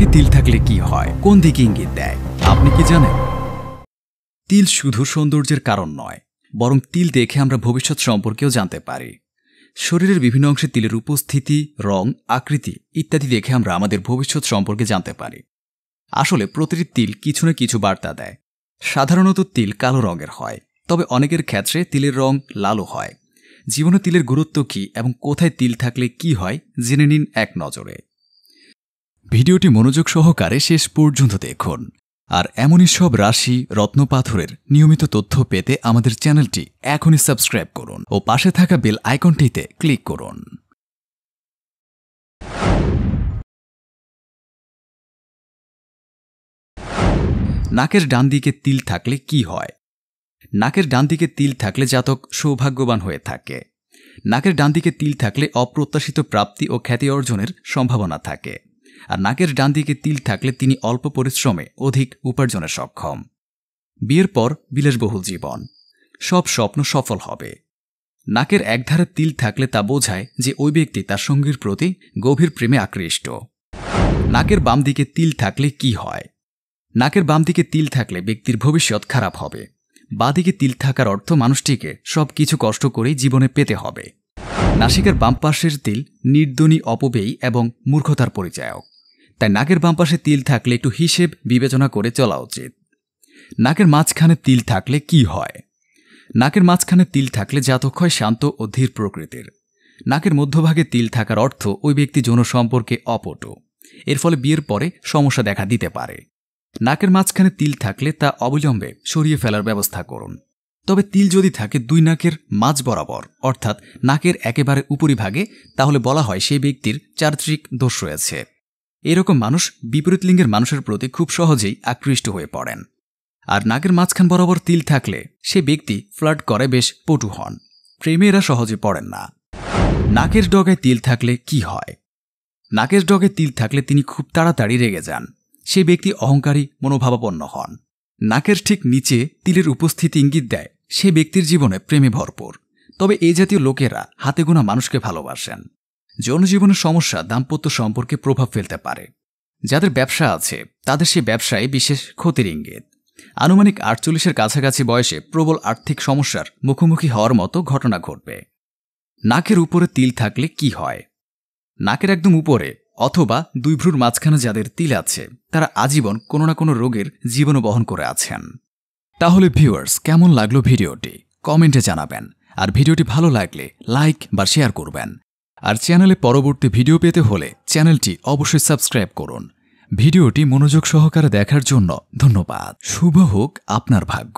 বাক্যে তিল থাকলে কি হয় কোন দিকে ইঙ্গিত দেয় আপনি কি জানেন তিল শুধু সৌন্দর্যের কারণ নয় বরং তিল দেখে আমরা ভবিষ্যৎ সম্পর্কেও জানতে পারি শরীরের বিভিন্ন অংশে তিলের উপস্থিতি রং আকৃতি ইত্যাদি দেখে আমরা আমাদের ভবিষ্যৎ সম্পর্কে জানতে পারি আসলে প্রতিটি তিল কিছু না কিছু বার্তা দেয় সাধারণত তিল কালো রঙের হয় তবে অনেকের ক্ষেত্রে তিলের রং লালও হয় জীবনে তিলের গুরুত্ব কী এবং কোথায় তিল থাকলে কি হয় জেনে নিন এক নজরে ভিডিওটি মনোযোগ সহকারে শেষ পর্যন্ত দেখুন আর এমনই সব রাশি রত্নপাথরের নিয়মিত তথ্য পেতে আমাদের চ্যানেলটি এখনই সাবস্ক্রাইব করুন ও পাশে থাকা বেল আইকনটিতে ক্লিক করুন নাকের ডান দিকে তিল থাকলে কি হয় নাকের ডান দিকে তিল থাকলে জাতক সৌভাগ্যবান হয়ে থাকে নাকের ডান দিকে তিল থাকলে অপ্রত্যাশিত প্রাপ্তি ও খ্যাতি অর্জনের সম্ভাবনা থাকে আর নাকের ডান দিকে তিল থাকলে তিনি অল্প পরিশ্রমে অধিক উপার্জনে সক্ষম বিয়ের পর বিলাসবহুল জীবন সব স্বপ্ন সফল হবে নাকের একধারে তিল থাকলে তা বোঝায় যে ওই ব্যক্তি তার সঙ্গীর প্রতি গভীর প্রেমে আকৃষ্ট নাকের বাম দিকে তিল থাকলে কি হয় নাকের বাম দিকে তিল থাকলে ব্যক্তির ভবিষ্যৎ খারাপ হবে বাঁদিকে তিল থাকার অর্থ মানুষটিকে সব কিছু কষ্ট করেই জীবনে পেতে হবে নাসিকের বাম পাশের তিল নির্দনী অপব্যয়ী এবং মূর্খতার পরিচায়ক তাই নাকের বাম পাশে তিল থাকলে একটু হিসেব বিবেচনা করে চলা উচিত নাকের মাঝখানে তিল থাকলে কি হয় নাকের মাঝখানে তিল থাকলে জাতক হয় শান্ত ও ধীর প্রকৃতির নাকের মধ্যভাগে তিল থাকার অর্থ ওই ব্যক্তি যৌন সম্পর্কে অপট এর ফলে বিয়ের পরে সমস্যা দেখা দিতে পারে নাকের মাঝখানে তিল থাকলে তা অবিলম্বে সরিয়ে ফেলার ব্যবস্থা করুন তবে তিল যদি থাকে দুই নাকের মাঝ বরাবর অর্থাৎ নাকের একেবারে উপরিভাগে তাহলে বলা হয় সেই ব্যক্তির চারিত্রিক দোষ রয়েছে এরকম মানুষ বিপরীত লিঙ্গের মানুষের প্রতি খুব সহজেই আকৃষ্ট হয়ে পড়েন আর নাকের মাঝখান বরাবর তিল থাকলে সে ব্যক্তি ফ্লার্ট করে বেশ পটু হন প্রেমে এরা সহজে পড়েন না নাকের ডগায় তিল থাকলে কি হয় নাকের ডগে তিল থাকলে তিনি খুব তাড়াতাড়ি রেগে যান সে ব্যক্তি অহংকারী মনোভাবাপন্ন হন নাকের ঠিক নিচে তিলের উপস্থিতি ইঙ্গিত দেয় সে ব্যক্তির জীবনে প্রেমে ভরপুর তবে এই জাতীয় লোকেরা হাতে গোনা মানুষকে ভালোবাসেন জনজীবনের সমস্যা দাম্পত্য সম্পর্কে প্রভাব ফেলতে পারে যাদের ব্যবসা আছে তাদের সেই ব্যবসায় বিশেষ ক্ষতির ইঙ্গিত আনুমানিক আটচল্লিশের কাছাকাছি বয়সে প্রবল আর্থিক সমস্যার মুখোমুখি হওয়ার মতো ঘটনা ঘটবে নাকের উপরে তিল থাকলে কি হয় নাকের একদম উপরে অথবা দুই ভ্রুর মাঝখানে যাদের তিল আছে তারা আজীবন কোনো না কোনো রোগের জীবনও বহন করে আছেন তাহলে ভিউয়ার্স কেমন লাগলো ভিডিওটি কমেন্টে জানাবেন আর ভিডিওটি ভালো লাগলে লাইক বা শেয়ার করবেন আর চ্যানেলে পরবর্তী ভিডিও পেতে হলে চ্যানেলটি অবশ্যই সাবস্ক্রাইব করুন ভিডিওটি মনোযোগ সহকারে দেখার জন্য ধন্যবাদ শুভ হোক আপনার ভাগ্য